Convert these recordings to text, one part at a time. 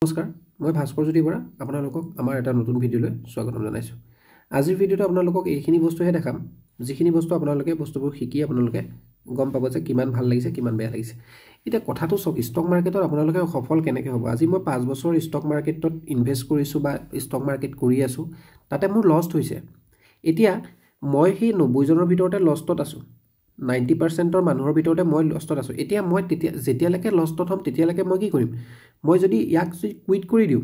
নমস্কাৰ মই ভাস্কৰজ্যোতি বৰা আপোনালোকক আমাৰ এটা নতুন ভিডিঅ'লৈ স্বাগতম জনাইছোঁ আজিৰ ভিডিঅ'টো আপোনালোকক এইখিনি বস্তুহে দেখাম যিখিনি বস্তু আপোনালোকে বস্তুবোৰ শিকি আপোনালোকে গম পাব যে কিমান ভাল লাগিছে কিমান বেয়া লাগিছে এতিয়া কথাটো চাওক ষ্টক মাৰ্কেটত আপোনালোকে সফল কেনেকৈ হ'ব আজি মই পাঁচ বছৰ ষ্টক মাৰ্কেটত ইনভেষ্ট কৰিছোঁ বা ষ্টক মাৰ্কেট কৰি আছোঁ তাতে মোৰ লষ্ট হৈছে এতিয়া মই সেই নব্বৈজনৰ ভিতৰতে লষ্টত আছোঁ নাইণ্টি পাৰ্চেণ্টৰ মানুহৰ ভিতৰতে মই লষ্টত আছোঁ এতিয়া মই তেতিয়া যেতিয়ালৈকে লষ্টত হ'ম তেতিয়ালৈকে মই কি কৰিম মই যদি ইয়াক যদি কুইট কৰি দিওঁ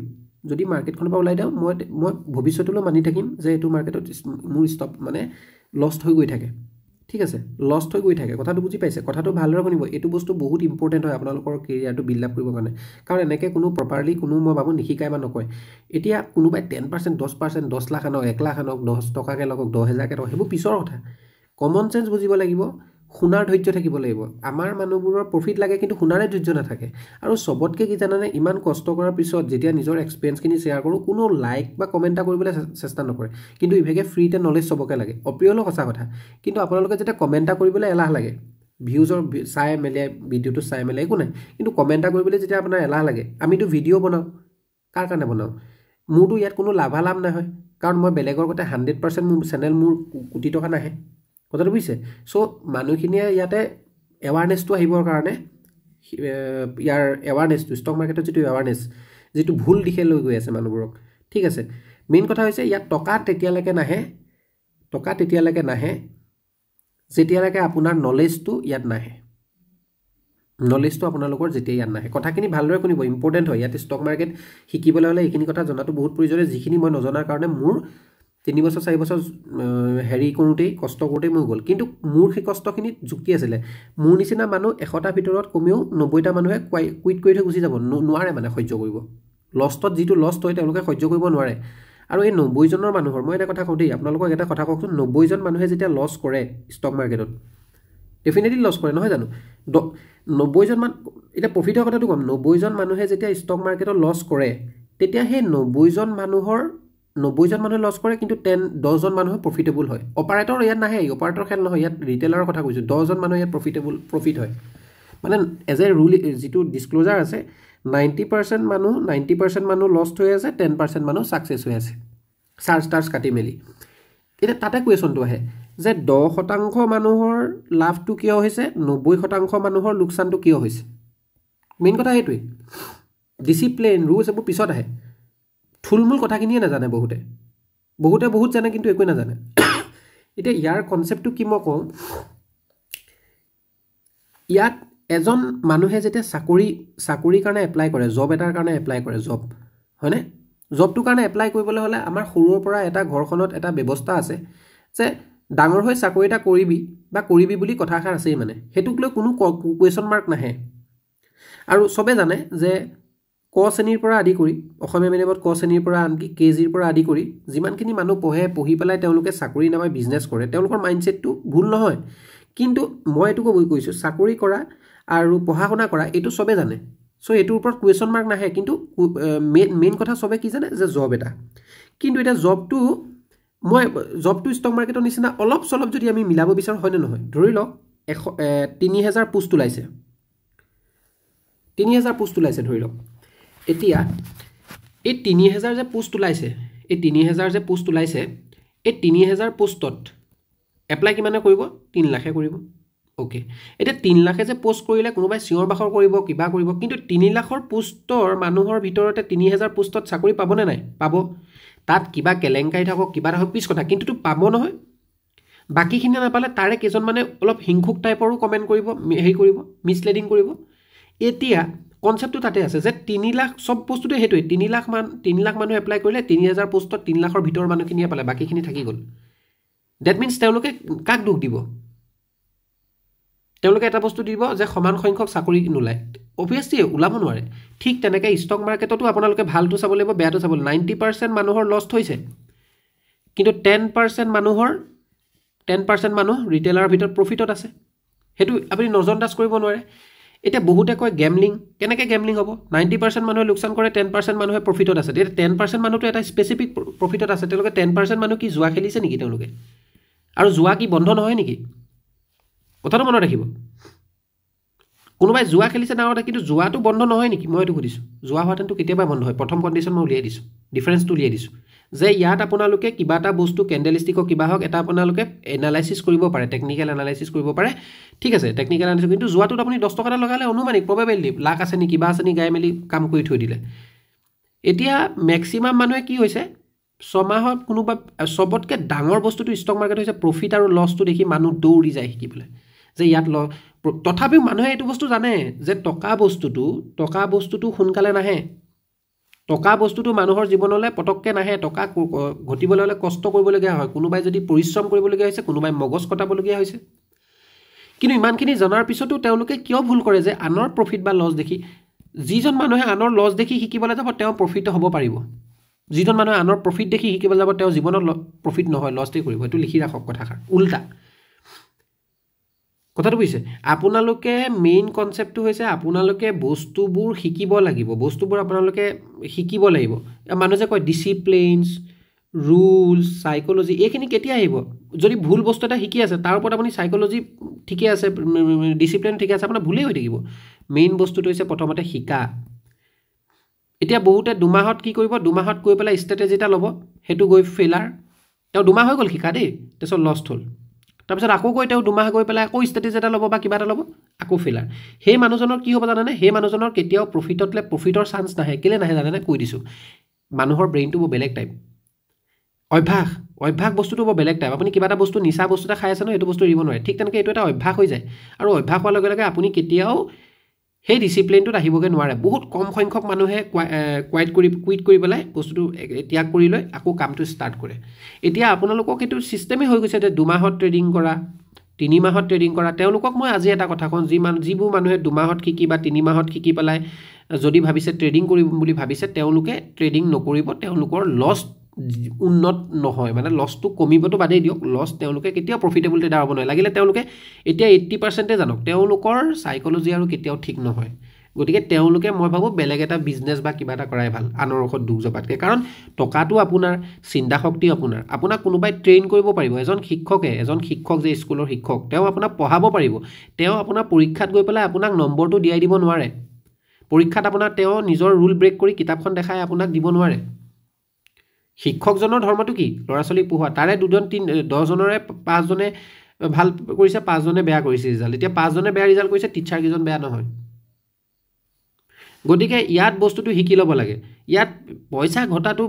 যদি মাৰ্কেটখনৰ পৰা ওলাই দিওঁ মই মই ভৱিষ্যতলৈ মানি থাকিম যে এইটো মাৰ্কেটত মোৰ ষ্টক মানে লষ্ট হৈ গৈ থাকে ঠিক আছে লষ্ট হৈ গৈ থাকে কথাটো বুজি পাইছে কথাটো ভালদৰে শুনিব এইটো বস্তু বহুত ইম্পৰ্টেণ্ট হয় আপোনালোকৰ কেৰিয়াৰটো বিল্ডআপ কৰিবৰ কাৰণে কাৰণ এনেকৈ কোনো প্ৰপাৰলি কোনো মই ভাবোঁ নিশিকায় বা নকয় এতিয়া কোনোবাই টেন পাৰ্চেণ্ট দহ পাৰ্চেণ্ট দহ লাখ আনক এক লাখ আনক দহ টকাকৈ লওক দহ হেজাৰকৈ লওক সেইবোৰ পিছৰ কথা কমন চেঞ্চ বুজিব লাগিব সোণাৰ ধৈৰ্য থাকিব লাগিব আমাৰ মানুহবোৰৰ প্ৰফিট লাগে কিন্তু সোণাৰে ধৈৰ্য নাথাকে আৰু চবতকৈ কি জানানে ইমান কষ্ট কৰাৰ পিছত যেতিয়া নিজৰ এক্সপেৰিয়েঞ্চখিনি শ্বেয়াৰ কৰোঁ কোনো লাইক বা কমেণ্ট এটা কৰিবলৈ চেষ্টা নকৰে কিন্তু ইভাগে ফ্ৰীতে নলেজ চবকে লাগে অপ্ৰিয়লো সঁচা কথা কিন্তু আপোনালোকে যেতিয়া কমেণ্ট এটা কৰিবলৈ এলাহ লাগে ভিউজৰ চাই মেলি ভিডিঅ'টো চাই মেলি একো নাই কিন্তু কমেণ্ট এটা কৰিবলৈ যেতিয়া আপোনাৰ এলাহ লাগে আমিতো ভিডিঅ' বনাওঁ কাৰ কাৰণে বনাওঁ মোৰতো ইয়াত কোনো লাভালাভ নাই হয় কাৰণ মই বেলেগৰ গোটেই হাণ্ড্ৰেড পাৰ্চেণ্ট মোৰ চেনেল মোৰ কোটি টকা নাহে কথাটো বুজিছে চ' মানুহখিনিয়ে ইয়াতে এৱাৰনেছটো আহিবৰ কাৰণে ইয়াৰ এৱাৰনেছটো ষ্টক মাৰ্কেটৰ যিটো এৱাৰনেছ যিটো ভুল দিশে লৈ গৈ আছে মানুহবোৰক ঠিক আছে মেইন কথা হৈছে ইয়াত টকা তেতিয়ালৈকে নাহে টকা তেতিয়ালৈকে নাহে যেতিয়ালৈকে আপোনাৰ নলেজটো ইয়াত নাহে নলেজটো আপোনালোকৰ যেতিয়া ইয়াত নাহে কথাখিনি ভালদৰে শুনিব ইম্পৰ্টেণ্ট হয় ইয়াতে ষ্টক মাৰ্কেট শিকিবলৈ হ'লে এইখিনি কথা জনাটো বহুত প্ৰয়োজনীয় যিখিনি মই নজনাৰ কাৰণে মোৰ তিনি বছৰ চাৰি বছৰ হেৰি কৰোঁতেই কষ্ট কৰোঁতেই মই গ'ল কিন্তু মোৰ সেই কষ্টখিনিত যুক্তি আছিলে মোৰ নিচিনা মানুহ এশটা ভিতৰত কমেও নব্বৈটা মানুহে কুৱাই কুইট কৰি থৈ গুচি যাব নোৱাৰে মানে সহ্য কৰিব লষ্টত যিটো লষ্ট হয় তেওঁলোকে সহ্য কৰিব নোৱাৰে আৰু এই নব্বৈজনৰ মানুহৰ মই এটা কথা কওঁ দেই আপোনালোকক এটা কথা কওকচোন নব্বৈজন মানুহে যেতিয়া লছ কৰে ষ্টক মাৰ্কেটত ডেফিনেটলি লছ কৰে নহয় জানো দ নব্বৈজন মান এতিয়া প্ৰফিটৰ কথাটো ক'ম নব্বৈজন মানুহে যেতিয়া ষ্টক মাৰ্কেটত লছ কৰে তেতিয়া সেই নব্বৈজন মানুহৰ নব্বৈজন মানুহে লছ কৰে কিন্তু টেন দহজন মানুহে প্ৰফিটেবল হয় অপাৰেটৰ ইয়াত নাহে অপাৰেটৰ খেল নহয় ইয়াত ৰিটেলাৰৰ কথা কৈছোঁ দহজন মানুহে ইয়াত প্ৰফিটেবল প্ৰফিট হয় মানে এজ এ ৰুল যিটো ডিছক্ল'জাৰ আছে নাইণ্টি পাৰ্চেণ্ট মানুহ নাইণ্টি পাৰ্চেণ্ট মানুহ লষ্ট হৈ আছে টেন পাৰ্চেণ্ট মানুহ ছাকচেছ হৈ আছে চাৰ্জ টাৰ্জ কাটি মেলি এতিয়া তাতে কুৱেশ্যনটো আহে যে দহ শতাংশ মানুহৰ লাভটো কিয় হৈছে নব্বৈ শতাংশ মানুহৰ লোকচানটো কিয় হৈছে মেইন কথা সেইটোৱেই ডিচিপ্লিন ৰুলছ এইবোৰ পিছত আহে থুলমূল কথাখিনিয়ে নাজানে বহুতে বহুতে বহুত জানে কিন্তু একোৱে নাজানে এতিয়া ইয়াৰ কনচেপ্টটো কি মই কওঁ ইয়াত এজন মানুহে যেতিয়া চাকৰি চাকৰিৰ কাৰণে এপ্লাই কৰে জব এটাৰ কাৰণে এপ্লাই কৰে জব হয়নে জবটোৰ কাৰণে এপ্লাই কৰিবলৈ হ'লে আমাৰ সৰুৰ পৰা এটা ঘৰখনত এটা ব্যৱস্থা আছে যে ডাঙৰ হৈ চাকৰি এটা কৰিবি বা কৰিবি বুলি কথাষাৰ আছেই মানে সেইটোক লৈ কোনো কুৱেশ্যন মাৰ্ক নাহে আৰু চবে জানে যে ক শ্ৰেণীৰ পৰা আদি কৰি অসমীয়া মিডিয়ামত ক শ্ৰেণীৰ পৰা আনকি কে জিৰ পৰা আদি কৰি যিমানখিনি মানুহ পঢ়ে পঢ়ি পেলাই তেওঁলোকে চাকৰি নাপায় বিজনেছ কৰে তেওঁলোকৰ মাইণ্ডছেটটো ভুল নহয় কিন্তু মই এইটো ক'বই কৈছোঁ চাকৰি কৰা আৰু পঢ়া শুনা কৰা এইটো চবে জানে চ' এইটোৰ ওপৰত কুৱেশ্যন মাৰ্ক নাহে কিন্তু মেইন মেইন কথা চবে কি জানে যে জব এটা কিন্তু এতিয়া জবটো মই জবটো ষ্টক মাৰ্কেটৰ নিচিনা অলপ চলপ যদি আমি মিলাব বিচাৰোঁ হয়নে নহয় ধৰি লওক এশ তিনি হেজাৰ পোষ্ট ওলাইছে তিনি হেজাৰ পোষ্ট ওলাইছে ধৰি লওক এতিয়া এই তিনি হেজাৰ যে পোষ্ট ওলাইছে এই তিনি হেজাৰ যে পোষ্ট ওলাইছে এই তিনি হেজাৰ পোষ্টত এপ্লাই কিমানে কৰিব তিনি লাখে কৰিব অ'কে এতিয়া তিনি লাখে যে পোষ্ট কৰিলে কোনোবাই চিঞৰ বাখৰ কৰিব কিবা কৰিব কিন্তু তিনি লাখৰ পোষ্টৰ মানুহৰ ভিতৰতে তিনি হেজাৰ পোষ্টত চাকৰি পাবনে নাই পাব তাত কিবা কেলেংকাৰী থাকক কিবা থাকক পিছ কথা কিন্তুতো পাব নহয় বাকীখিনিয়ে নাপালে তাৰে কেইজনমানে অলপ হিংসুক টাইপৰো কমেণ্ট কৰিব হেৰি কৰিব মিছলিডিং কৰিব এতিয়া কনচেপ্টটো তাতে আছে যে তিনি লাখ চব বস্তুতে সেইটোৱে তিনি লাখ মান তিনি লাখ মানুহ এপ্লাই কৰিলে তিনি হাজাৰ পোষ্টত তিনি লাখৰ ভিতৰৰ মানুহখিনিয়ে পালে বাকীখিনি থাকি গ'ল ডেট মিনছ তেওঁলোকে কাক দুখ দিব তেওঁলোকে এটা বস্তু দিব যে সমান সংখ্যক চাকৰি নোলায় অভিয়াছলি ওলাব নোৱাৰে ঠিক তেনেকৈ ষ্টক মাৰ্কেটতো আপোনালোকে ভালটো চাব লাগিব বেয়াটো চাব লাগিব নাইণ্টি পাৰ্চেণ্ট মানুহৰ লষ্ট হৈছে কিন্তু টেন পাৰ্চেণ্ট মানুহৰ টেন পাৰ্চেণ্ট মানুহ ৰিটেইলাৰৰ ভিতৰত প্ৰফিটত আছে সেইটো আপুনি নজৰ দাস কৰিব নোৱাৰে এতিয়া বহুতে কয় গেমলিং কেনেকৈ গেমলিং হ'ব নাইণ্টি পাৰ্চেণ্ট মানুহে লোকচান কৰে টেন পাৰ্চেণ্ট মানুহে প্ৰফিটত আছে তেতিয়া টেন পাৰ্চেণ্ট মানুহটো এটা স্পেচিফিক প্ৰফিটত আছে তেওঁলোকে টেন পাৰ্চেণ্ট মানুহ কি জোৱা খেলিছে নেকি তেওঁলোকে আৰু জোৱা কি বন্ধ নহয় নেকি কথাটো মনত ৰাখিব কোনোবাই জোৱা খেলিছে ডাঙৰ কিন্তু জোৱাটো বন্ধ নহয় নেকি মই এইটো সুধিছোঁ জোৱা হোৱাহেঁতেনটো কেতিয়াবা বন্ধ হয় প্ৰথম কণ্ডিশ্যন মই উলিয়াই দিছোঁ ডিফাৰেঞ্চটো উলিয়াই দিছোঁ যে ইয়াত আপোনালোকে কিবা এটা বস্তু কেণ্ডেলিষ্টিকৰ কিবা হওক এটা আপোনালোকে এনালাইচিছ কৰিব পাৰে টেকনিকেল এনালাইচিছ কৰিব পাৰে ঠিক আছে টেকনিকেল এনালাইচিছ কিন্তু যোৱাটোত আপুনি দহ টকা এটা লগালে অনুমানিক প্ৰবেবিলিটি লাখ আছে নি কিবা আছে নি গাই মেলি কাম কৰি থৈ দিলে এতিয়া মেক্সিমাম মানুহে কি হৈছে ছমাহত কোনোবা চবতকৈ ডাঙৰ বস্তুটো ষ্টক মাৰ্কেট হৈছে প্ৰফিট আৰু লছটো দেখি মানুহ দৌৰি যায় শিকিবলৈ যে ইয়াত ল তথাপিও মানুহে এইটো বস্তু জানে যে টকা বস্তুটো টকা বস্তুটো সোনকালে নাহে টকা বস্তুটো মানুহৰ জীৱনলৈ পটককৈ নাহে টকা ঘটিবলৈ হ'লে কষ্ট কৰিবলগীয়া হয় কোনোবাই যদি পৰিশ্ৰম কৰিবলগীয়া হৈছে কোনোবাই মগজ কটাবলগীয়া হৈছে কিন্তু ইমানখিনি জনাৰ পিছতো তেওঁলোকে কিয় ভুল কৰে যে আনৰ প্ৰফিট বা লছ দেখি যিজন মানুহে আনৰ লছ দেখি শিকিবলৈ যাব তেওঁ প্ৰফিট হ'ব পাৰিব যিজন মানুহে আনৰ প্ৰফিট দেখি শিকিবলৈ যাব তেওঁ জীৱনত প্ৰফিট নহয় লছেই কৰিব এইটো লিখি ৰাখক কথাষাৰ ওল্টা কথাটো বুজিছে আপোনালোকে মেইন কনচেপ্টটো হৈছে আপোনালোকে বস্তুবোৰ শিকিব লাগিব বস্তুবোৰ আপোনালোকে শিকিব লাগিব মানুহে যে কয় ডিচিপ্লিনছ ৰুলছ চাইক'লজি এইখিনি কেতিয়া আহিব যদি ভুল বস্তু এটা শিকি আছে তাৰ ওপৰত আপুনি চাইক'লজি ঠিকে আছে ডিচিপ্লিন ঠিকে আছে আপোনাৰ ভুলেই হৈ থাকিব মেইন বস্তুটো হৈছে প্ৰথমতে শিকা এতিয়া বহুতে দুমাহত কি কৰিব দুমাহত গৈ পেলাই ষ্ট্ৰেটেজি এটা ল'ব সেইটো গৈ ফেইলাৰ তেওঁ দুমাহ হৈ গ'ল শিকা দেই তাৰপিছত লষ্ট হ'ল তাৰপিছত আকৌ গৈ তেওঁ দুমাহ গৈ পেলাই আকৌ ষ্টেটিজ এটা ল'ব বা কিবা এটা ল'ব আকৌ ফিলাৰ সেই মানুহজনৰ কি হ'ব জানেনে সেই মানুহজনৰ কেতিয়াও প্ৰফিটতলে প্ৰফিটৰ চান্স নাহে কেলৈ নাহে জানেনে কৈ দিছোঁ মানুহৰ ব্ৰেইনটো বৰ বেলেগ টাইপ অভ্যাস অভ্যাস বস্তুটো বৰ বেলেগ টাইপ আপুনি কিবা এটা বস্তু নিচা বস্তু এটা খাই আছে ন এইটো বস্তু এৰিব নোৱাৰে ঠিক তেনেকৈ এইটো এটা অভ্যাস হৈ যায় আৰু অভ্যাস হোৱাৰ লগে লগে আপুনি কেতিয়াও সেই ডিচিপ্লিনটোত আহিবগৈ নোৱাৰে বহুত কম সংখ্যক মানুহে কুৱাইট কৰি কুইট কৰি পেলাই বস্তুটো ত্যাগ কৰি লৈ আকৌ কামটো ষ্টাৰ্ট কৰে এতিয়া আপোনালোকক এইটো ছিষ্টেমেই হৈ গৈছে যে দুমাহত ট্ৰেডিং কৰা তিনিমাহত ট্ৰেডিং কৰা তেওঁলোকক মই আজি এটা কথা কওঁ যি মানুহ যিবোৰ মানুহে দুমাহত শিকি বা তিনি মাহত শিকি পেলাই যদি ভাবিছে ট্ৰেডিং কৰিম বুলি ভাবিছে তেওঁলোকে ট্ৰেডিং নকৰিব তেওঁলোকৰ লষ্ট উন্নত নহয় মানে লছটো কমিবতো বাদেই দিয়ক লছ তেওঁলোকে কেতিয়াও প্ৰফিটেবলিটি ডাঙৰ নহয় লাগিলে তেওঁলোকে এতিয়া এইট্টি পাৰ্চেণ্টেই জানক তেওঁলোকৰ চাইক'লজি আৰু কেতিয়াও ঠিক নহয় গতিকে তেওঁলোকে মই ভাবোঁ বেলেগ এটা বিজনেছ বা কিবা এটা কৰাই ভাল আনৰ ঔষধ দুখ জপাতকৈ কাৰণ টকাটো আপোনাৰ চিন্তা শক্তি আপোনাৰ আপোনাক কোনোবাই ট্ৰেইন কৰিব পাৰিব এজন শিক্ষকে এজন শিক্ষক যে স্কুলৰ শিক্ষক তেওঁ আপোনাক পঢ়াব পাৰিব তেওঁ আপোনাৰ পৰীক্ষাত গৈ পেলাই আপোনাক নম্বৰটো দিয়াই দিব নোৱাৰে পৰীক্ষাত আপোনাৰ তেওঁ নিজৰ ৰুল ব্ৰেক কৰি কিতাপখন দেখাই আপোনাক দিব নোৱাৰে শিক্ষকজনৰ ধৰ্মটো কি ল'ৰা ছোৱালীক পঢ়োৱা তাৰে দুজন তিন দহজনৰে পাঁচজনে ভাল কৰিছে পাঁচজনে বেয়া কৰিছে ৰিজাল্ট এতিয়া পাঁচজনে বেয়া ৰিজাল্ট কৰিছে টিচাৰকেইজন বেয়া নহয় গতিকে ইয়াত বস্তুটো শিকি ল'ব লাগে ইয়াত পইচা ঘটাটো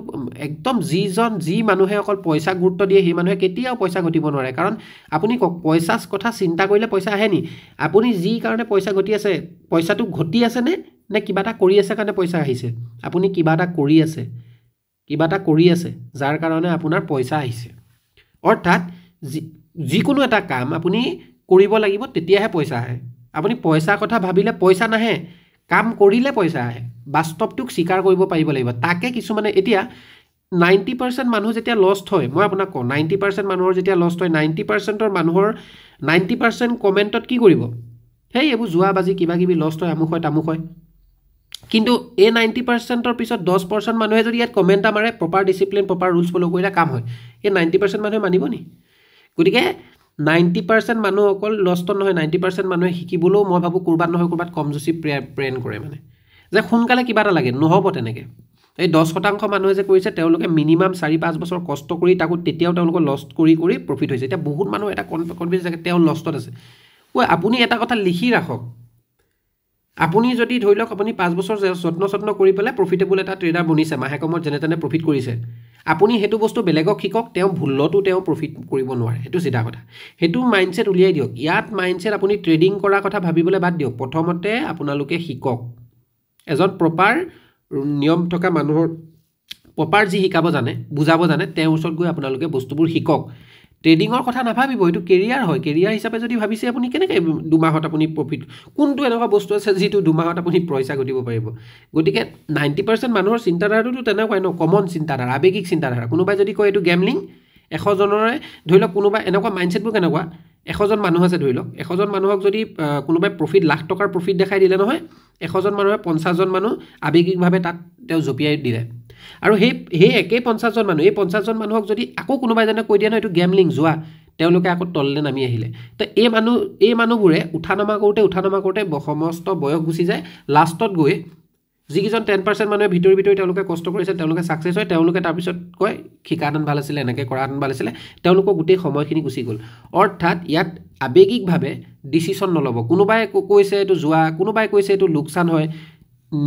একদম যিজন যি মানুহে অকল পইচা গুৰুত্ব দিয়ে সেই মানুহে কেতিয়াও পইচা ঘটিব নোৱাৰে কাৰণ আপুনি পইচা কথা চিন্তা কৰিলে পইচা আহে নি আপুনি যি কাৰণে পইচা ঘটি আছে পইচাটো ঘটি আছেনে নে কিবা এটা কৰি আছে কাৰণে পইচা আহিছে আপুনি কিবা এটা কৰি আছে কিবা এটা কৰি আছে যাৰ কাৰণে আপোনাৰ পইচা আহিছে অৰ্থাৎ যি যিকোনো এটা কাম আপুনি কৰিব লাগিব তেতিয়াহে পইচা আহে আপুনি পইচাৰ কথা ভাবিলে পইচা নাহে কাম কৰিলে পইচা আহে বাস্তৱটোক স্বীকাৰ কৰিব পাৰিব লাগিব তাকে কিছুমানে এতিয়া নাইণ্টি পাৰ্চেণ্ট মানুহ যেতিয়া লষ্ট হয় মই আপোনাক কওঁ নাইণ্টি পাৰ্চেণ্ট মানুহৰ যেতিয়া লষ্ট হয় নাইণ্টি পাৰ্চেণ্টৰ মানুহৰ নাইণ্টি পাৰ্চেণ্ট কমেণ্টত কি কৰিব সেই এইবোৰ যোৱা বাজি কিবা কিবি লষ্ট হয় আমুক হয় তামুক হয় কিন্তু এই নাইণ্টি পাৰ্চেণ্টৰ পিছত দহ পাৰ্চেণ্ট মানুহে যদি ইয়াত কমেণ্ট এটা মাৰে proper discipline proper rules follow' কৰিলে কাম হয় এই নাইণ্টি পাৰ্চেণ্ট মানুহে মানিব নি গতিকে নাইণ্টি পাৰ্চেণ্ট মানুহ অকল লষ্ট নহয় নাইণ্টি পাৰ্চেণ্ট মানুহে শিকিবলৈও মই ভাবোঁ ক'ৰবাত নহয় ক'ৰবাত কমজুচি প্ৰে প্ৰেৰণ কৰে মানে যে সোনকালে কিবা এটা লাগে নহ'ব তেনেকৈ এই দহ শতাংশ মানুহে যে কৰিছে তেওঁলোকে মিনিমাম চাৰি পাঁচ বছৰ কষ্ট কৰি তাকো তেতিয়াও তেওঁলোকে লষ্ট কৰি কৰি প্ৰফিট হৈছে এতিয়া বহুত মানুহ এটা কনফিউজ থাকে তেওঁ লষ্টত আছে ঐ আপুনি এটা কথা লিখি ৰাখক আপুনি যদি ধৰি লওক আপুনি পাঁচ বছৰ যত্ন চত্ন কৰি পেলাই প্ৰফিটেবল এটা ট্ৰেডাৰ বনিছে মাহেকমত যেনে তেনে প্ৰফিট কৰিছে আপুনি সেইটো বস্তু বেলেগক শিকক তেওঁ ভুলতো তেওঁ প্ৰফিট কৰিব নোৱাৰে সেইটো চিধা কথা সেইটো মাইণ্ডছেট উলিয়াই দিয়ক ইয়াত মাইণ্ডছেট আপুনি ট্ৰেডিং কৰাৰ কথা ভাবিবলৈ বাদ দিয়ক প্ৰথমতে আপোনালোকে শিকক এজন প্ৰপাৰ নিয়ম থকা মানুহৰ প্ৰপাৰ যি শিকাব জানে বুজাব জানে তেওঁৰ ওচৰত গৈ আপোনালোকে বস্তুবোৰ শিকক ট্ৰেডিঙৰ কথা নাভাবিব এইটো কেৰিয়াৰ হয় কেৰিয়াৰ হিচাপে যদি ভাবিছে আপুনি কেনেকৈ দুমাহত আপুনি প্ৰফিট কোনটো এনেকুৱা বস্তু আছে যিটো দুমাহত আপুনি পইচা ঘটিব পাৰিব গতিকে নাইণ্টি পাৰ্চেণ্ট মানুহৰ চিন্তাধাৰাটোতো তেনেকুৱাই ন কমন চিন্তাধাৰা আৱেগিক চিন্তাধাৰা কোনোবাই যদি কয় এইটো গেমলিং এশজনৰে ধৰি লওক কোনোবা এনেকুৱা মাইণ্ডছেটবোৰ কেনেকুৱা এশজন মানুহ আছে ধৰি লওক এশজন মানুহক যদি কোনোবাই প্ৰফিট লাখ টকাৰ প্ৰফিট দেখাই দিলে নহয় এশজন মানুহে পঞ্চাছজন মানুহ আৱেগিকভাৱে তাত তেওঁ জঁপিয়াই দিলে আৰু সেই সেই একেই পঞ্চাছজন মানুহ এই পঞ্চাছজন মানুহক যদি আকৌ কোনোবা এজনে কৈ দিয়ে নহয় এইটো গেমলিং যোৱা তেওঁলোকে আকৌ তললৈ নামি আহিলে তো এই মানুহ এই মানুহবোৰে উঠা নমা কৰোঁতে উঠা নমা কৰোঁতে সমস্ত বয়স গুচি যায় লাষ্টত গৈ যিকেইজন টেন পাৰ্চেণ্ট মানুহে ভিতৰি ভিতৰি তেওঁলোকে কষ্ট কৰিছে তেওঁলোকে ছাকচেছ হয় তেওঁলোকে তাৰপিছত কয় শিকাহেন ভাল আছিলে এনেকৈ কৰাহেঁতেন ভাল আছিলে তেওঁলোকৰ গোটেই সময়খিনি গুচি গ'ল অৰ্থাৎ ইয়াত আৱেগিকভাৱে ডিচিশ্যন নল'ব কোনোবাই কৈছে এইটো যোৱা কোনোবাই কৈছে এইটো লোকচান হয়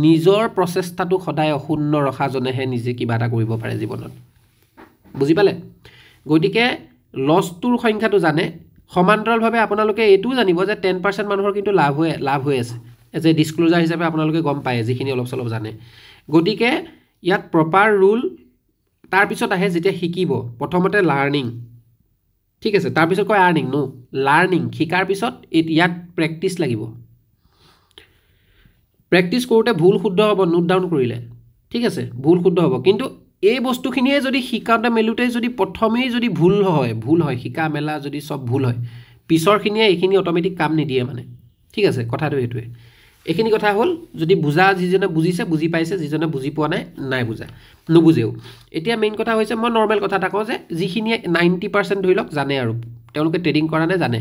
নিজৰ প্ৰচেষ্টাটো সদায় অশূন্য ৰখাজনেহে নিজে কিবা এটা কৰিব পাৰে জীৱনত বুজি পালে গতিকে লছটোৰ সংখ্যাটো জানে সমান্তৰালভাৱে আপোনালোকে এইটোও জানিব যে টেন পাৰ্চেণ্ট মানুহৰ কিন্তু লাভ হৈ লাভ হৈ আছে এজ এ ডিছক্ল'জাৰ হিচাপে আপোনালোকে গম পায় যিখিনি অলপ চলপ জানে গতিকে ইয়াত প্ৰপাৰ ৰুল তাৰপিছত আহে যেতিয়া শিকিব প্ৰথমতে লাৰ্ণিং ঠিক আছে তাৰপিছত কয় আৰ্ণিং ন লাৰ্ণিং শিকাৰ পিছত ইয়াত প্ৰেক্টিচ লাগিব প্ৰেক্টিছ কৰোঁতে ভুল শুদ্ধ হ'ব নোট ডাউন কৰিলে ঠিক আছে ভুল শুদ্ধ হ'ব কিন্তু এই বস্তুখিনিয়ে যদি শিকাওঁতে মেলোঁতেই যদি প্ৰথমেই যদি ভুল হয় ভুল হয় শিকা মেলা যদি চব ভুল হয় পিছৰখিনিয়ে এইখিনি অট'মেটিক কাম নিদিয়ে মানে ঠিক আছে কথাটো সেইটোৱে এইখিনি কথা হ'ল যদি বুজা যিজনে বুজিছে বুজি পাইছে যিজনে বুজি পোৱা নাই নাই বুজা নুবুজেও এতিয়া মেইন কথা হৈছে মই নৰ্মেল কথা এটা কওঁ যে যিখিনিয়ে নাইণ্টি পাৰ্চেণ্ট ধৰি লওক জানে আৰু তেওঁলোকে ট্ৰেডিং কৰা নাই জানে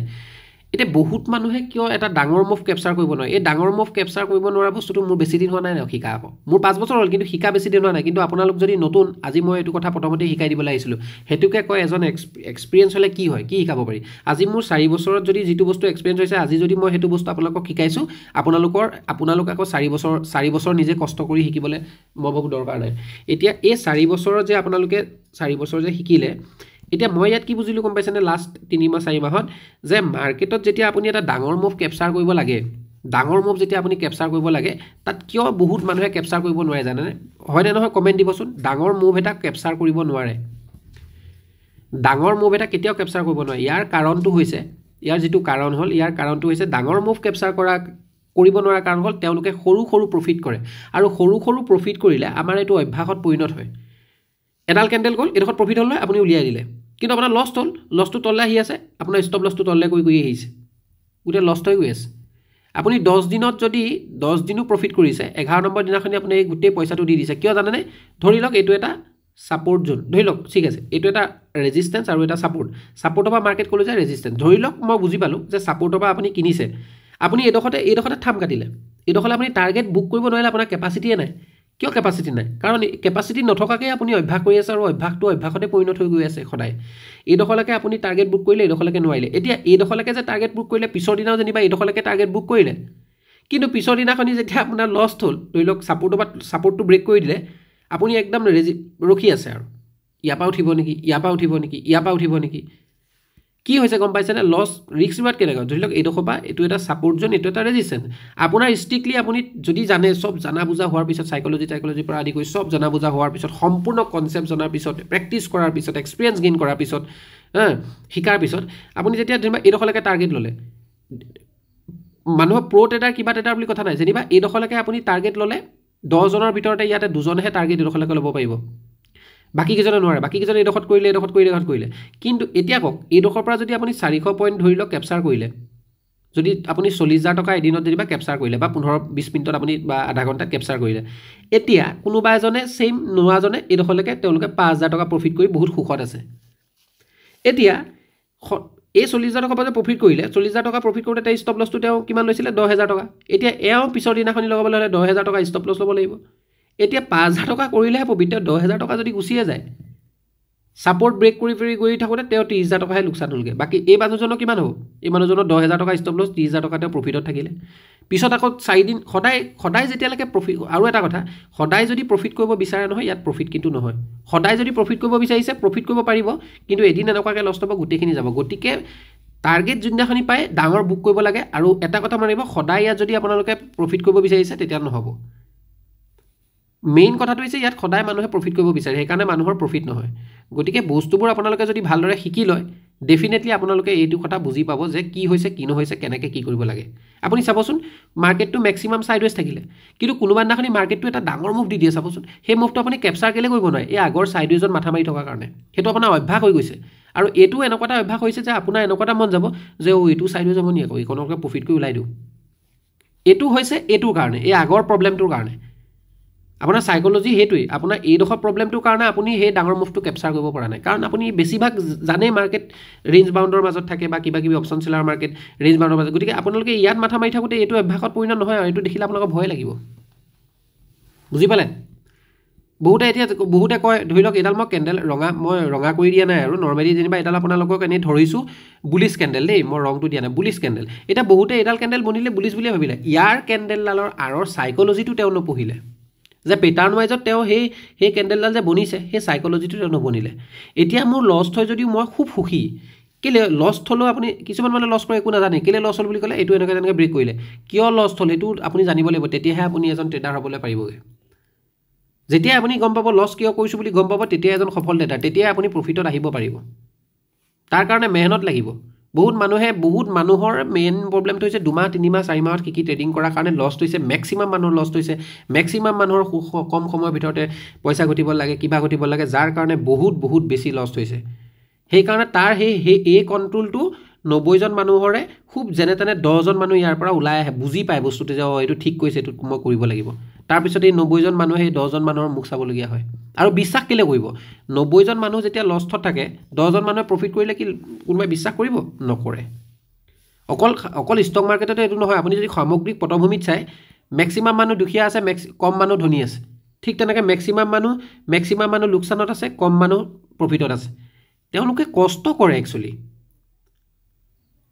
এতিয়া বহুত মানুহে কিয় এটা ডাঙৰ মফ কেপচাৰ কৰিব নোৱাৰে এই ডাঙৰ মফ কেপচাৰ কৰিব নোৱাৰা বস্তুটো মোৰ বেছি দিন হোৱা নাই নহয় শিকা আকৌ মোৰ পাঁচ বছৰ হ'ল কিন্তু শিকা বেছি দিন হোৱা নাই কিন্তু আপোনালোক যদি নতুন আজি মই এইটো কথা প্ৰথমতে শিকাই দিবলৈ আহিছিলোঁ সেইটোকে কয় এজন এক্স এক্সপিৰিয়েঞ্চ হ'লে কি হয় কি শিকাব পাৰি আজি মোৰ চাৰি বছৰত যদি যিটো বস্তু এক্সপিৰিয়েঞ্চ হৈছে আজি যদি মই সেইটো বস্তু আপোনালোকক শিকাইছোঁ আপোনালোকৰ আপোনালোক আকৌ চাৰি বছৰ চাৰি বছৰ নিজে কষ্ট কৰি শিকিবলৈ মই ভাবোঁ দৰকাৰ নাই এতিয়া এই চাৰি বছৰত যে আপোনালোকে চাৰি বছৰ যে শিকিলে এতিয়া মই ইয়াত কি বুজিলোঁ গম পাইছেনে লাষ্ট তিনিমাহ চাৰি মাহত যে মাৰ্কেটত যেতিয়া আপুনি এটা ডাঙৰ মুভ কেপচাৰ কৰিব লাগে ডাঙৰ মুভ যেতিয়া আপুনি কেপচাৰ কৰিব লাগে তাত কিয় বহুত মানুহে কেপচাৰ কৰিব নোৱাৰে জানেনে হয়নে নহয় কমেণ্ট দিবচোন ডাঙৰ মুভ এটা কেপচাৰ কৰিব নোৱাৰে ডাঙৰ মুভ এটা কেতিয়াও কেপচাৰ কৰিব নোৱাৰে ইয়াৰ কাৰণটো হৈছে ইয়াৰ যিটো কাৰণ হ'ল ইয়াৰ কাৰণটো হৈছে ডাঙৰ মুভ কেপচাৰ কৰা কৰিব নোৱাৰা কাৰণ হ'ল তেওঁলোকে সৰু সৰু প্ৰফিট কৰে আৰু সৰু সৰু প্ৰফিট কৰিলে আমাৰ এইটো অভ্যাসত পৰিণত হয় এডাল কেণ্ডেল গ'ল এইডোখৰত প্ৰফিট হ'ল আপুনি উলিয়াই দিলে কিন্তু আপোনাৰ লষ্ট হ'ল লষ্টটো তললৈ আহি আছে আপোনাৰ ষ্টপ লষ্টটো তললৈ গৈ গৈ আহিছে গোটেই লষ্ট হৈ গৈ আছে আপুনি দহ দিনত যদি দহ দিনো প্ৰফিট কৰিছে এঘাৰ নম্বৰ দিনাখনি আপুনি এই গোটেই পইচাটো দি দিছে কিয় জানেনে ধৰি লওক এইটো এটা ছাপৰ্ট জোন ধৰি লওক ঠিক আছে এইটো এটা ৰেজিষ্টেঞ্চ আৰু এটা ছাপৰ্ট ছাপৰ্টৰ পৰা মাৰ্কেট ক'লোঁ যে ৰেজিষ্টেঞ্চ ধৰি লওক মই বুজি পালোঁ যে ছাপৰ্টৰ পৰা আপুনি কিনিছে আপুনি এইডোখৰতে এইডোখৰতে থাম কাটিলে এইডোখৰলৈ আপুনি টাৰ্গেট বুক কৰিব নোৱাৰিলে আপোনাৰ কেপাচিটিয়ে নাই কিয় কেপাচিটি নাই কাৰণ কেপাচিটি নথকাকে আপুনি অভ্যাস কৰি আছে আৰু অভ্যাসটো অভ্যাসতে পৰিণত হৈ গৈ আছে সদায় এইডোখৰলৈকে আপুনি টাৰ্গেট বুক কৰিলে এইডোখৰলৈকে নোৱাৰিলে এতিয়া এইডোখৰলৈকে যে টাৰ্গেট বুক কৰিলে পিছৰ দিনাও যেনিবা এইডোখৰলৈকে টাৰ্গেট বুক কৰিলে কিন্তু পিছৰ দিনাখনি যেতিয়া আপোনাৰ লষ্ট হ'ল ধৰি লওক ছাপৰ্টৰ পৰা ছাপৰ্টটো ব্ৰেক কৰি দিলে আপুনি একদম ৰেজি ৰখি আছে আৰু ইয়াৰ পৰা উঠিব নেকি ইয়াৰ পৰা উঠিব নেকি ইয়াৰ পৰা উঠিব নেকি কি হৈছে গম পাইছেনে লছ ৰিক্স ৰিৱাৰ্ড কেনেকুৱা ধৰি লওক এইডোখৰ এইডোখৰপৰা এইটো এটা ছাপৰ্ট জ'ন এইটো এটা ৰেজিষ্টেণ্ট আপোনাৰ ষ্ট্ৰিক্টলি আপুনি যদি জানে চব জনা বুজা হোৱাৰ পিছত চাইকলজি টাইক'লজিৰ পৰা আদি কৰি চব জনা বুজা হোৱাৰ পিছত সম্পূৰ্ণ কনচেপ্ট জনাৰ পিছত প্ৰেক্টিছ কৰাৰ পিছত এক্সপিৰিয়েঞ্চ গেইন কৰাৰ পিছত শিকাৰ পিছত আপুনি যেতিয়া ধৰি এইডোখৰলৈকে টাৰ্গেট ল'লে মানুহৰ প্ৰ' এটা কিবা এটা বুলি কথা নাই যেনিবা এইডোখৰলৈকে আপুনি টাৰ্গেট ল'লে দহজনৰ ভিতৰতে ইয়াতে দুজনহে টাৰ্গেট এইডোখৰলৈকে ল'ব পাৰিব বাকীকেইজনে নোৱাৰে বাকীকেইজনে এইডোখৰত কৰিলে এইডোখৰত কৰিলে এইডোখৰত কৰিলে কিন্তু এতিয়া কওক এইডোখৰ পৰা যদি আপুনি চাৰিশ পইণ্ট ধৰি লওক কেপচাৰ কৰিলে যদি আপুনি চল্লিছ হাজাৰ টকা এদিনত যদি বা কেপচাৰ কৰিলে বা পোন্ধৰ বিছ মিনিটত আপুনি বা আধা ঘণ্টাত কেপচাৰ কৰিলে এতিয়া কোনোবা এজনে ছেইম নোৱাজনে এইডোখৰলৈকে তেওঁলোকে পাঁচ হাজাৰ টকা প্ৰফিট কৰি বহুত সুখত আছে এতিয়া এই চল্লিছ হাজাৰ টকা পৰা যে প্ৰফিট কৰিলে চল্লিছ হাজাৰ টকা প্ৰফিট কৰোঁতে তেওঁ ষ্টপ লছটো তেওঁ কিমান লৈছিলে দহ হেজাৰ টকা এতিয়া এওঁ পিছৰ দিনাখনি লগাবলৈ হ'লে দহ হেজাৰ টকা ষ্টপ লছ ল'ব লাগিব এতিয়া পাঁচ হাজাৰ টকা কৰিলেহে তেওঁ দহ হেজাৰ টকা যদি গুচিয়ে যায় ছাপৰ্ট ব্ৰেক কৰি ফেৰি গৈ থাকোঁতে তেওঁ ত্ৰিছ হাজাৰ টকাহে লোকচান হ'লগৈ বাকী এই মানুহজনৰ কিমান হ'ব এই মানুহজনৰ দহ হেজাৰ টকা ষ্টপ লছ ত্ৰিছ হাজাৰ টকা তেওঁ প্ৰফিটত থাকিলে পিছত আকৌ চাৰিদিন সদায় সদায় যেতিয়ালৈকে প্ৰফিট আৰু এটা কথা সদায় যদি প্ৰফিট কৰিব বিচাৰে নহয় ইয়াত প্ৰফিট কিন্তু নহয় সদায় যদি প্ৰফিট কৰিব বিচাৰিছে প্ৰফিট কৰিব পাৰিব কিন্তু এদিন এনেকুৱাকৈ লষ্ট হ'ব গোটেইখিনি যাব গতিকে টাৰ্গেট যোনদিনাখনি পায় ডাঙৰ বুক কৰিব লাগে আৰু এটা কথা মানিব সদায় ইয়াত যদি আপোনালোকে প্ৰফিট কৰিব বিচাৰিছে তেতিয়া নহ'ব মেইন কথাটো হৈছে ইয়াত সদায় মানুহে প্ৰফিট কৰিব বিচাৰে সেইকাৰণে মানুহৰ প্ৰফিট নহয় গতিকে বস্তুবোৰ আপোনালোকে যদি ভালদৰে শিকি লয় ডেফিনেটলি আপোনালোকে এইটো কথা বুজি পাব যে কি হৈছে কি নহৈছে কেনেকৈ কি কৰিব লাগে আপুনি চাবচোন মাৰ্কেটটো মেক্সিমাম ছাইডৱেজ থাকিলে কিন্তু কোনোবা দিনাখনি মাৰ্কেটটো এটা ডাঙৰ মুখ দি দিয়ে চাবচোন সেই মুখটো আপুনি কেপচাৰ কেলৈ কৰিব নোৱাৰে এই আগৰ ছাইডৱেজত মাথা মাৰি থকাৰ কাৰণে সেইটো আপোনাৰ অভ্যাস হৈ গৈছে আৰু এইটো এনেকুৱা এটা অভ্যাস হৈছে যে আপোনাৰ এনেকুৱা এটা মন যাব যে অ' এইটো ছাইডৱেজত মই নি আকৌ এইখনকে প্ৰফিট কৰি ওলাই দিওঁ এইটো হৈছে এইটোৰ কাৰণে এই আগৰ প্ৰব্লেমটোৰ কাৰণে আপোনাৰ চাইক'লজি সেইটোৱেই আপোনাৰ এইডোখৰ প্ৰব্লেমটোৰ কাৰণে আপুনি সেই ডাঙৰ মুভটো কেপচাৰ কৰিব পৰা নাই কাৰণ আপুনি বেছিভাগ জানেই মাৰ্কেট ৰেঞ্জ বাউণ্ডৰ মাজত থাকে বা কিবা কিবি অপশ্যন চেলাৰ মাৰ্কেট ৰেঞ্জ বাউণ্ডৰ মাজত গতিকে আপোনালোকে ইয়াত মাথা মাৰি থাকোঁতে এইটো অভ্যাসত পৰিণত নহয় আৰু এইটো দেখিলে আপোনালোকৰ ভয় লাগিব বুজি পালে বহুতে এতিয়া বহুতে কয় ধৰি লওক এইডাল মই কেণ্ডেল ৰঙা মই ৰঙা কৰি দিয়া নাই আৰু নৰ্মেলি যেনিবা এডাল আপোনালোকক এনেই ধৰিছোঁ বুলিছ কেণ্ডেল দেই মই ৰংটো দিয়া নাই বুলিছ কেণ্ডেল এতিয়া বহুতে এইডাল কেণ্ডেল বনিলে বুলিচ বুলিয়ে ভাবিলে ইয়াৰ কেণ্ডেলডালৰ আঁৰৰ চাইক'লজিটো তেওঁ নপঢ়িলে যে পেটাৰ্ণ ৱাইজত তেওঁ সেই সেই কেণ্ডেলডাল যে বনিছে সেই চাইকলজিটো তেওঁ নবনিলে এতিয়া মোৰ লছ থৈ যদিও মই খুব সুখী কেলৈ লছ থ'লেও আপুনি কিছুমান মানে লছ কৰে একো নাজানে কেলৈ লছ হ'ল বুলি ক'লে এইটো এনেকৈ তেনেকৈ ব্ৰেক কৰিলে কিয় লছ হ'ল সেইটো আপুনি জানিব লাগিব তেতিয়াহে আপুনি এজন ট্ৰেডাৰ হ'বলৈ পাৰিবগৈ যেতিয়াই আপুনি গম পাব লছ কিয় কৰিছোঁ বুলি গম পাব তেতিয়াই এজন সফল ট্ৰেডাৰ তেতিয়াই আপুনি প্ৰফিটত আহিব পাৰিব তাৰ কাৰণে মেহনত লাগিব বহুত মানুহে বহুত মানুহৰ মেইন প্ৰব্লেমটো হৈছে দুমাহ তিনিমাহ চাৰিমাহত শিকি ট্ৰেডিং কৰাৰ কাৰণে লষ্ট হৈছে মেক্সিমাম মানুহৰ লষ্ট হৈছে মেক্সিমাম মানুহৰ কম সময়ৰ ভিতৰতে পইচা ঘটিব লাগে কিবা ঘটিব লাগে যাৰ কাৰণে বহুত বহুত বেছি লষ্ট হৈছে সেইকাৰণে তাৰ সেই সেই এই কণ্ট্ৰলটো নব্বৈজন মানুহৰে খুব যেনে তেনে দহজন মানুহ ইয়াৰ পৰা ওলাই আহে বুজি পায় বস্তুটো যে অঁ এইটো ঠিক কৰিছে এইটো মই কৰিব লাগিব তাৰপিছত এই নব্বৈজন মানুহে সেই দহজন মানুহৰ মুখ চাবলগীয়া হয় আৰু বিশ্বাস কেলৈ কৰিব নব্বৈজন মানুহ যেতিয়া লষ্টত থাকে দহজন মানুহে প্ৰফিট কৰিলে কি কোনোবাই বিশ্বাস কৰিব নকৰে অকল অকল ষ্টক মাৰ্কেটতে এইটো নহয় আপুনি যদি সামগ্ৰিক পটভূমিত চাই মেক্সিমাম মানুহ দুখীয়া আছে মেক্সি কম মানুহ ধনী আছে ঠিক তেনেকৈ মেক্সিমাম মানুহ মেক্সিমাম মানুহ লোকচানত আছে কম মানুহ প্ৰফিটত আছে তেওঁলোকে কষ্ট কৰে একচুৱেলি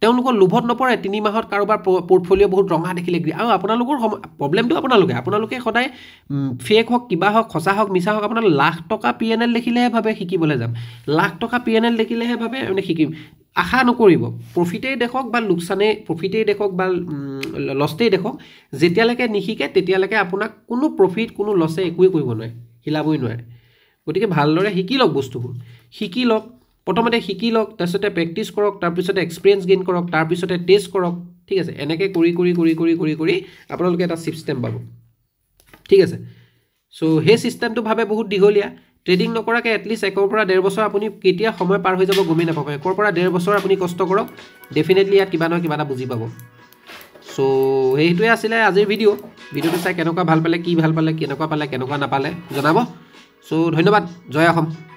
তেওঁলোকৰ লোভত নপৰে তিনি মাহত কাৰোবাৰ পৰ্টফলিঅ' বহুত ৰঙা দেখিলে আৰু আপোনালোকৰ সম প্ৰব্লেমটো আপোনালোকে আপোনালোকে সদায় ফেক হওক কিবা হওক সঁচা হওক মিছা হওক আপোনাৰ লাখ টকা পি এন এল দেখিলেহে ভাবে শিকিবলৈ যাম লাখ টকা পি এন এল দেখিলেহে ভাবে মানে শিকিম আশা নকৰিব প্ৰফিটেই দেখক বা লোকচানেই প্ৰফিটেই দেখক বা লষ্টেই দেখক যেতিয়ালৈকে নিশিকে তেতিয়ালৈকে আপোনাক কোনো প্ৰফিট কোনো লছে একোৱেই কৰিব নোৱাৰে হিলাবই নোৱাৰে গতিকে ভালদৰে শিকি লওক বস্তুবোৰ শিকি লওক প্ৰথমতে শিকি লওক তাৰপিছতে প্ৰেক্টিছ কৰক তাৰপিছতে এক্সপিৰিয়েঞ্চ গেইন কৰক তাৰপিছতে টেষ্ট কৰক ঠিক আছে এনেকৈ কৰি কৰি কৰি কৰি কৰি কৰি আপোনালোকে এটা ছিষ্টেম পাব ঠিক আছে চ' সেই ছিষ্টেমটো ভাবে বহুত দীঘলীয়া ট্ৰেডিং নকৰাকৈ এটলিষ্ট একৰ পৰা ডেৰ বছৰ আপুনি কেতিয়া সময় পাৰ হৈ যাব গমেই নাপাব একৰ পৰা ডেৰ বছৰ আপুনি কষ্ট কৰক ডেফিনেটলি ইয়াত কিবা নহয় কিবা এটা বুজি পাব চ' সেইটোৱে আছিলে আজিৰ ভিডিঅ' ভিডিঅ'টো চাই কেনেকুৱা ভাল পালে কি ভাল পালে কেনেকুৱা পালে কেনেকুৱা নাপালে জনাব চ' ধন্যবাদ জয় অসম